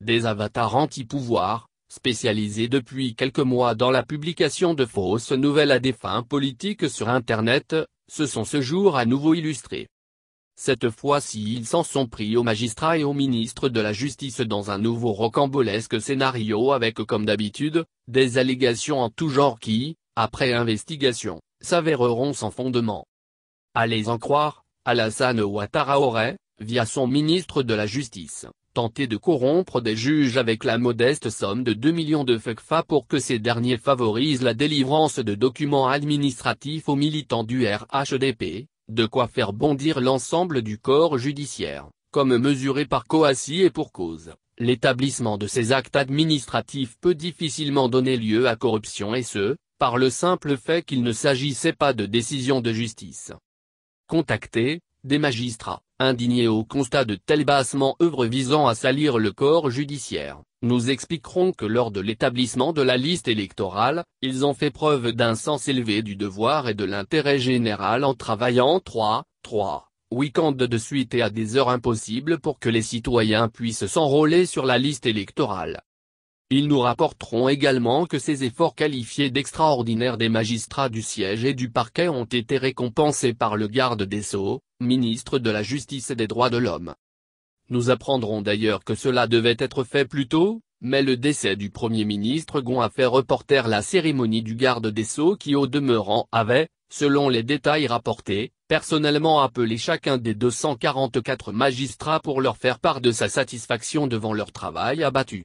des avatars anti-pouvoir, spécialisés depuis quelques mois dans la publication de fausses nouvelles à des fins politiques sur Internet, se sont ce jour à nouveau illustrés. Cette fois-ci ils s'en sont pris aux magistrats et aux ministres de la Justice dans un nouveau rocambolesque scénario avec comme d'habitude, des allégations en tout genre qui, après investigation, s'avéreront sans fondement. Allez en croire, Alassane Ouattara aurait, via son ministre de la Justice, de corrompre des juges avec la modeste somme de 2 millions de FECFA pour que ces derniers favorisent la délivrance de documents administratifs aux militants du RHDP, de quoi faire bondir l'ensemble du corps judiciaire, comme mesuré par Coassi et pour cause. L'établissement de ces actes administratifs peut difficilement donner lieu à corruption et ce, par le simple fait qu'il ne s'agissait pas de décision de justice. Contacter, des magistrats. Indignés au constat de tels bassements œuvres visant à salir le corps judiciaire, nous expliquerons que lors de l'établissement de la liste électorale, ils ont fait preuve d'un sens élevé du devoir et de l'intérêt général en travaillant 3, 3 week-ends de suite et à des heures impossibles pour que les citoyens puissent s'enrôler sur la liste électorale. Ils nous rapporteront également que ces efforts qualifiés d'extraordinaires des magistrats du siège et du parquet ont été récompensés par le garde des Sceaux, ministre de la Justice et des Droits de l'Homme. Nous apprendrons d'ailleurs que cela devait être fait plus tôt, mais le décès du Premier ministre Gon a fait reporter la cérémonie du garde des Sceaux qui au demeurant avait, selon les détails rapportés, personnellement appelé chacun des 244 magistrats pour leur faire part de sa satisfaction devant leur travail abattu.